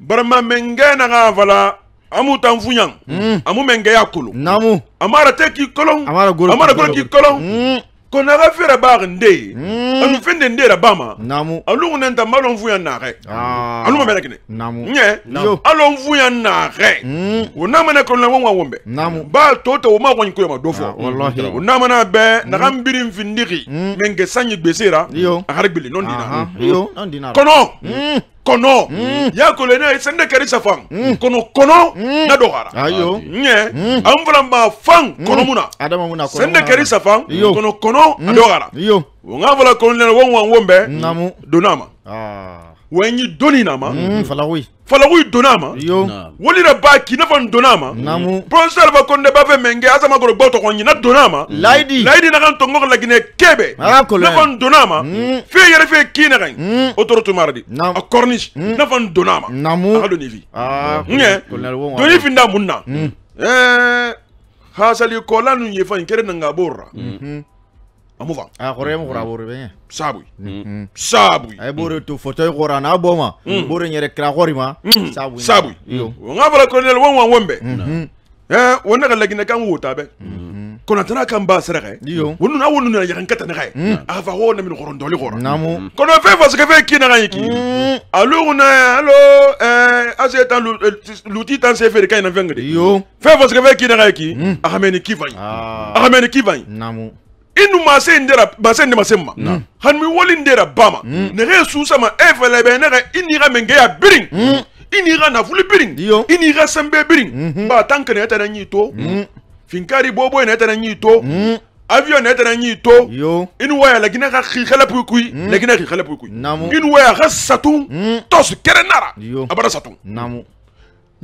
barma menge naga vala amu tan fuɲan hmm. amu menge ya kolo namu amara te k'i kolon amara golo k'i kolon hmm. ko naga fera bag nde hmm. anu fende nde ra bama namu alu ne nta malo fuɲan nare ah. alu ma melekne namu nye alu fuɲan nare wo na mana kolon wo wombe namu ba toto wo ma ko ko ma dofo ah, wallahi wo na mana be naga mbiri findiri menge sanyi gbesera a hargbili non dina yo non dina kono kɔnɔ hmm. y'a kolo ne sani ne sa safan hmm. kɔnɔ kɔnɔ hmm. na dɔgɔyara ayo n yɛ an fana b'a fan kɔnɔ mun na sani ne kɛra safan kɔnɔ kɔnɔ a dɔgɔyara wonga fala kolonel wo won wo bɛ namu donna ma ah. wanyi doni nama ma mm, mm, falawi falawi donama ma woli na ba ki na fan donna ma namu professeur ba konde ba fe menge azama goro mm. boto ko na donna ma laidi laidi na kan tongo la gine kebe na fan donama ma fe yere fe ki na kan otoro to mardi a corniche na fan donama namu ado doni fi ah nye doni fi nda munna eh hasali kolanu ye kere na ngabora amuva akore mu gora bore benye sabui sabui ay bore to fotoy gora na boma bore nyere kra gori ma mm. sabui sabui nga bora colonel won won wombe eh wona ga lagina kan wota be kona tana kan ba saraka yo wonu na wonu na yakan kata na kai a fa ho na min goron dole gora namu kono fe fa se fe kina kan yiki mm. alo na alo eh ase tan eh, luti tan se fe kai na vengde yo fe fa se fe kina kan yiki mm. a ha meni kivai ah. a ha ki kivai namu inu mase ndera mase ndi mase ma mm. hanmi woli ndera bama hmm. mm. nege susa ma e fele be nege iniga menge ya biring mm. iniga na fuli biring Dio. iniga sembe biring mm -hmm. ba tanke na yata nyi to mm. finkari bobo na hmm. yata nyi to mm. avion na yata nyi to Yo. inu waya lagina ka khikhala pu kui mm. lagina khikhala pu kui inu waya ga satu mm. tos kere nara Yo. abara satu namu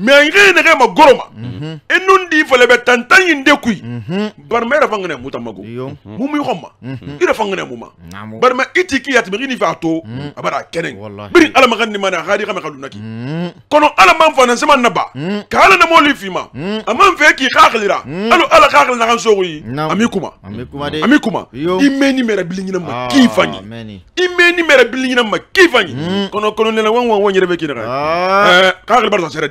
mɛ n kɛ nɛgɛ ma goro ma i nun di fɛlɛ bɛ tan tan yin de koyi barima yɛrɛ fanga nɛmu tan ma ko mun b'i kɔ ma i yɛrɛ fanga nɛmu ma barima i t'i k'i yatimɛ i n'i fɛ a to ah, a b'a kɛnɛ biri ala ma ka na a ka di ka ma ka ki kɔnɔ ala ma fa nasema naba ka ala nɛma olu f'i ma a ma fɛ k'i k'a kalira hali ala k'a kalira ka a m'i a m'i kuma i mɛ ni k'i fa ɲi i mɛ ni k'i fa ɲi kɔnɔ kɔnɔ nɛnɛ wa wa wa n yɛrɛ bɛ k'i nɛgɛ k'a kalibara sɔrɔ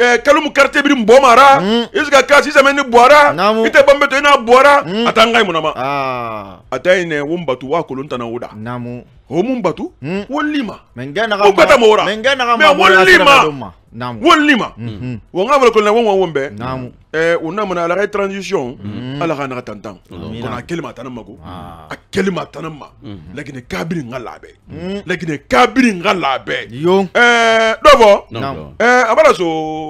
Eh, kalumu hmm. karite biri mbɔ mara i sigi ka si sɛmɛ ni bɔra i tɛ banbɛ to i n'a bɔra a t'an ka ɲi mun na ma a ta ɲi nɛ wo n batu waa kolon tana o da o mun batu wo n lima o gbɛta mɔ o ra mɛ wo n lima wo n lima wo n ka wale kolonɛ wo n wa wo n bɛ ɛɛ o na mun na ala ka transition ala ka naga tantan kɔnɔ a kɛli ma a tana ma ko a kɛli ma a tana ma laginɛ kabiri n ka labɛn eh, laginɛ kabiri eh, n ka labɛn ɛɛ dɔ fɔ ɛɛ a b'a la so.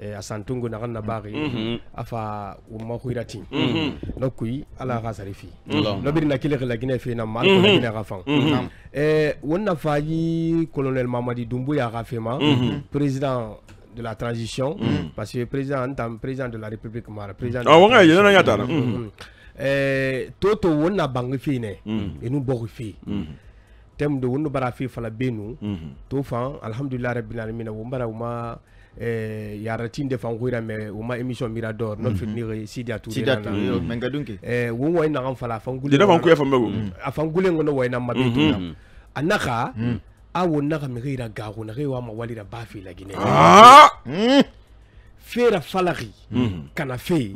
eh, asantungu na ganna bari mm -hmm. afa umma huirati mm -hmm. nokui ala ga sarifi mm -hmm. nobiri na kile gila gine fe na mal mhm. ko gine ga fan mhm. eh wonna fayi colonel mamadi dumbu ya xa fema mhm. président de la transition parce que président en président de la république mara président ah wanga yena eh, won na eh toto wonna bangi fe ne enu bogu fe tem do wonno bara fe fala benu to fan alhamdulillah rabbil alamin wo bara uma eh, de ratinde mais me uma émission mirador no finire mhm. sidi atu sidi atu oh, menga dunke eh wo wa ina kan fala fangule dina fankuya famego mm. afangule ngono na a mabitu mhm. na mhm. anaka mm. awo naka migira gago na wa ma walira bafi la gine ah mm. fera falaxi kana fe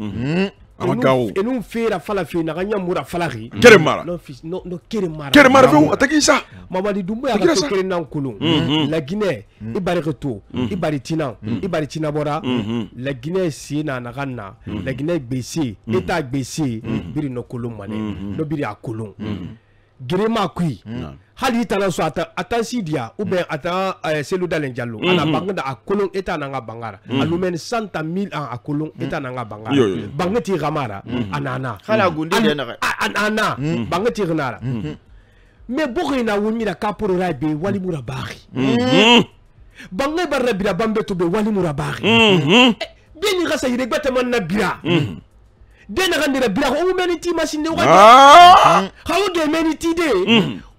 amagawo enumfera falafina akanyamura falahi mm. keremara no no keremara keremara vyo atakisha mabali dumbo ya kato kerena nkulu la guinée ibari retour ibari tina ibari tina bora mm-hmm. la guinée si na nakanna la mm-hmm. guinée gbesi eta gbesi biri no kolon mane mm-hmm. no biri akolon gerema kui mm. hali itana tana so a ta si ou bien hmm. a ta eh, selu dalen jalo mm -hmm. ana hmm. bange da a kolon e t'a n'an ka banga ra mm -hmm. a lumɛni san ta mille ans a kolon e t'a banga ra bange t'i xama ra a nana hala hmm. gunde de naxa a nana bange t'i xina ra mais boxe na wumira ka porora be wali mura baxi bange barra bira bambe to be wali mura baxi eh, beni xa sayire gbateman na bira den nakandela bilako omumeniti masinde okhawogemeni ti de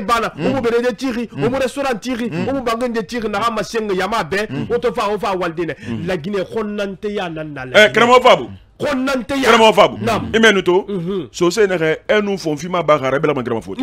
bala, bana mm. omubere nde tiri mm. omurestaurant tiri mm. omubange nde tiri naxa masenge yama ben woto fa ofa waldine la guinée xonnante ya nan na la keremo fabu xonnante ya keremo fabu i menu so sose nexe enu mhm. fonfima baxara i belama kerema foti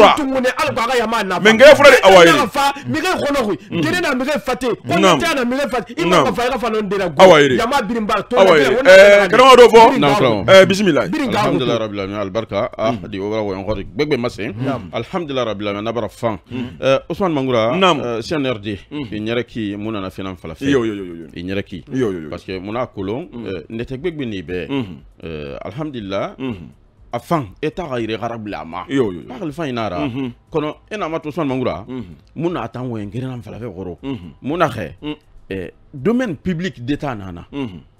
fura men ngeye fura de awayiri awayiri awayiri kanama dɔ fɔ bisimila alhamdulilayi rabbil alamin albarka ah mm. di o wala wɔyɔn kɔri gbɛgbɛ ma se mm. alhamdulilayi rabbil alamin mm. euh, euh, n'a bara fan usman mangura cnrd i yɛrɛ ki mun nana fɛn na fala fɛ i yɛrɛ ki parce que mun n'a kolon ne tɛ gbɛgbɛ nin bɛɛ a fan afan e eta gaire garabu lama a ma a fainara fan -hmm. kono ena matu son mangura mm -hmm. muna atango engere nam falafe goro mm -hmm. muna khe mm. eh, domaine public d'etat nana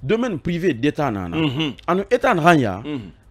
domaine privé d'etat nana mm -hmm. anu etat nganya mm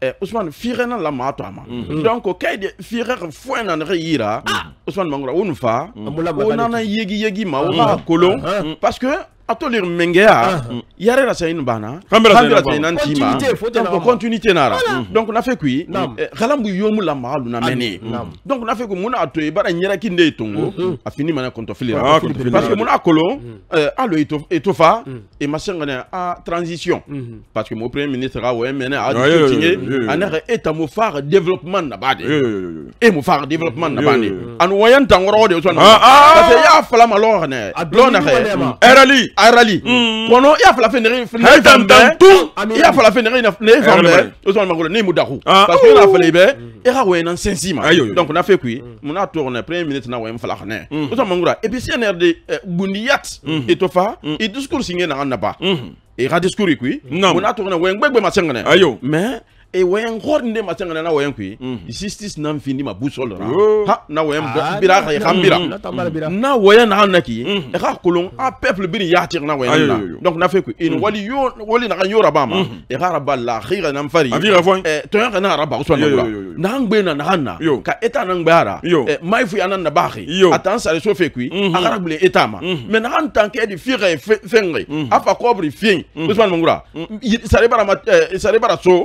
eh, usman fiixena la mato ama. a mm. mm. donc ok, de fiixexe foena reira. Ousmane mm -hmm. usman mangura wonu fa on a yegi yegi ma wo mm. kolon ah. parce que atolir mengea ah. mm, yare la sayin bana kambira sayin nan tima donc continuité nara mm. donc na fait kui galambu eh, yomu la malu na mené mm. donc na fe kui muna ato e bara nyera kinde e tongo mm-hmm. afini mana konto filira parce que muna kolo alo etofa e masengane a transition mm-hmm. parce que mon premier ministre a ouais mene a tinge anara eta mo faire développement na bade et mo far développement na bade an wayan tangoro de so ah, na parce que ah! ya fala malorne lona erali arali kono mm. ya fala la fin de la fin la ya fala la fin ne fa fin de magolo ne mudahu parce que na fin de la fin wena mm. sensi ma donc na fe Mon la tourner premier minute na wem fala khane de la et puis c'est de fin et tofa mm. et discours signé na de la fin de discours fin de tourner fin ma fin mais e eh, wayan horn de matanga na wayan kui mm. justice nan findi ma busol na oh. ha na wayan ah, bira ka ya kambira na wayan na naki mm. e kha kulun a peuple biri ya tir na wayan na donc na fe kui in mm. wali yo wali na kan yora bama e ka raba la khira nan fari e to yan na raba usol na na ngbe na na na ka eta na ngbara eh, mai fu anan na bahi atan sare so fe kui mm-hmm. a ka rabule eta ma mais mm-hmm. na kan tanke di fira e fengre mm-hmm. afa kobri fien usman mongura sare bara eh, sare bara so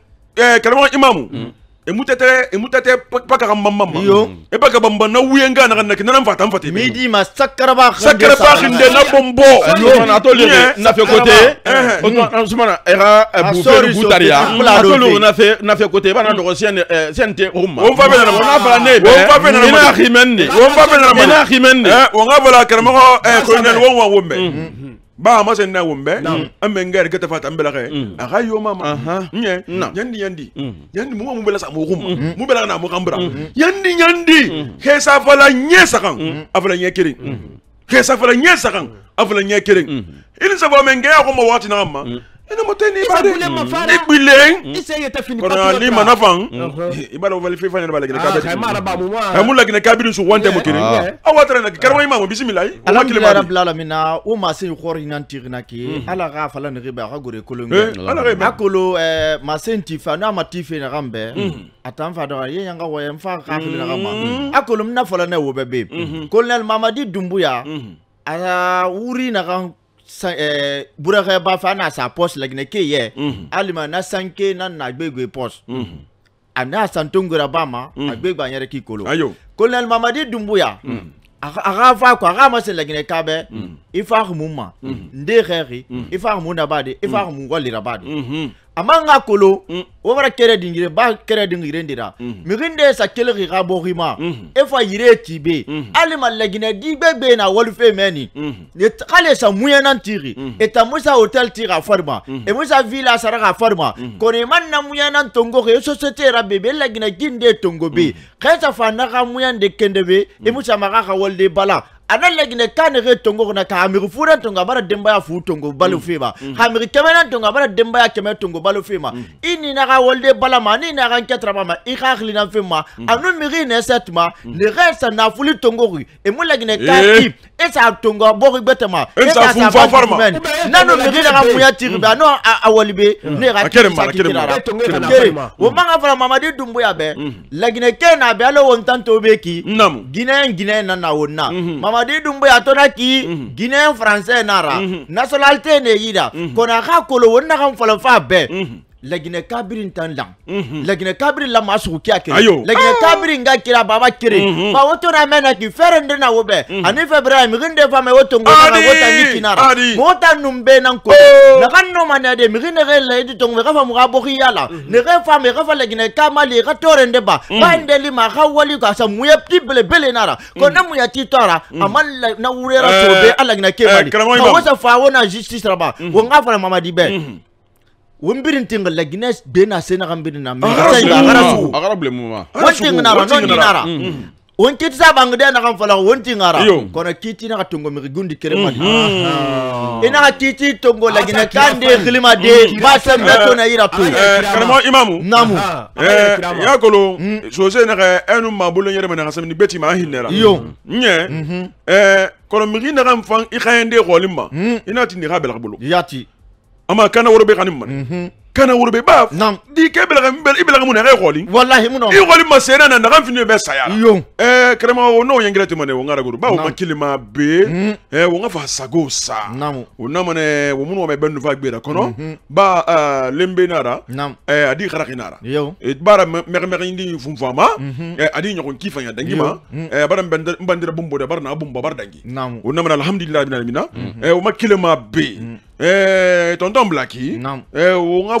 kalama imamu emutete emutete paka et epaka bamba na ouyenga, na na na na na na na ma na ba na ba khinde na bombo na na na na fait côté na era na na na na na na fait na na côté na na do na na na na on va bena na fa na na on va bena na na na on va bena na na na on va na na ko na na wombe ba ma sen na wumbe ambe mm. ngere kete fata mbela kay mm. aga yo mama nye nyandi nyandi nyandi mm. mu mu bela sa mu gum mu bela na mu kambra nyandi nyandi he sa fala nye sa kan afala nye kiri he sa fala nye sa kan afala nye kiri ili sa bo menge ya ko mo wati na amma ene moto ene ibade ibile kɔnɔ ni mana fan i b'a dɔn wali fɛn fɛn yɛrɛ b'a lajɛ k'a mm. Mm. Uh-huh. Ah, mm. ah, na karama ala kelen b'a o maa se kɔri ke ala ka fala nege bɛ a ka gore kolon kɛ eh, ala ka a kolo maa se ti fa n'a ma ti fɛ a t'an fa dɔn a ye yan ka wɔyɛ n fa k'a fili ma a kolo min na fɔlɔ ne wo bɛ yen kolonɛli mamadi dumbuya mm-hmm. a wuri naxan Eh, burakɛba fa n'a sa pɔs laginɛ ke yɛ mhm. alima na sanke na na gbegbe pɔs mhm. a n'a santongora ba ma mhm. a gbegbe a yɛrɛ k'i kolo kolonɛli mamadi dunbuya a ka fa kɔ a ka ma se laginɛ ka bɛ i fa kun mun ma n den xɛxi i fa kun mun na ba de i fa kun mun kɔ lira ba de a man ka kolo wo mm. bara kɛrɛ dingire ba kɛrɛ dingire de ra migin mm-hmm. de sa kele ki ka bɔ ma e fa yire ti mm-hmm. be ali ma laginɛ digbe na wali fe mɛ ni sa sa nan tiri mm-hmm. e ta musa hotel ti ka fari e musa villa sara ka fari ma kɔni i ma na muɲɛnan tongo ke e société ra be be laginɛ tongo be k'e sa fa na ka muɲɛn de kende be e musa ma ka ka wali bala ana lagine kane ge tongo gona ka hamiri fura tongo abara demba ya fu tongo balu mm. fema mm. hamiri keme na tongo abara demba ya keme tongo balu fema mm. ini na ga wolde bala ma ni na ga nketra ma i ga khli na fema anu miri ne setma ne ge sa na fuli tongo ri e mo lagine ka ki eh. e sa tongo bo ri betema e, e sa fu fa farma eh, eh, na no miri na ga muya tiri ba no a wolibe ne ga ki sa ki na ra wo manga fara mamadi dumbu ya be lagine ke be alo wontan be ki gine gine na na wonna mm-hmm. mama madi dun be a tona k'i mhm. guinéen français na ra mhm. nationalité ne yira mhm. kɔni a ka kolo wo nakan fɔlɔfa bɛɛ laginɛ kabiri tan lan mhm. laginɛ kabiri la maa sugu kiya kere laginɛ ah! kabiri nga kira baba kere ba mhm. woto na mɛ na ki fɛrɛ nde na wo bɛ mhm. ani fɛ bira mi gin de fa mɛ woto ngo na wo ta ni kinara mo ta nan ko na oh! kan no ma na de mi gin ne la idi tong me ka mu ka boki la ne ka fa me ka fa kamali ka tore nde ba ba nde li ma ka wali ka sa mu ye ti bele bele na ra ko na mu ya ti tora amma na wurera to be eh, ala ke mali eh, ka wo fa wo na justice ra ba wo nga fa mamadi be wembirin tinga lagines bena sena gambirin na mesa agarasu agarable muma wanting na ron ni nara won kit sa bang de na kam fala won tinga ra mm. mm. kono kiti na tongo mi gundi kere mm. mali ina kiti tongo lagina kande khilima de basam da eh. to na ira tu eh, karamo imamu namu ya kolo jose na enu eh, mabulo yere mena kasam ni beti ma hinera yo nye mhm. eh kono mi na kam fang ikhaende golimba ina tindi ga bela bolo yati ama kana woro be ganim man kana worobe ba dike ibelaka ibelaka mun ake xoli wallahi mun i xoli ma sena na naxan fini be saya yo eh krema o no yengila te mane wonga raguru ba o makili ma be mm. eh wonga fa sagosa sa namu o na mane wo mun wo be benu fa gbera kono mhm. ba eh lembe nara Nam. eh adi xaraki nara yo et eh, bara mer mer indi fum fama mm -hmm. eh adi nyokon kifa nya dangi ma mm. eh bara mbandira mbandira bombo da bara na bombo bar dangi namu o na mane alhamdulillah bin alamina mhm. eh o makili ma be mm. eh tonton blaki eh wonga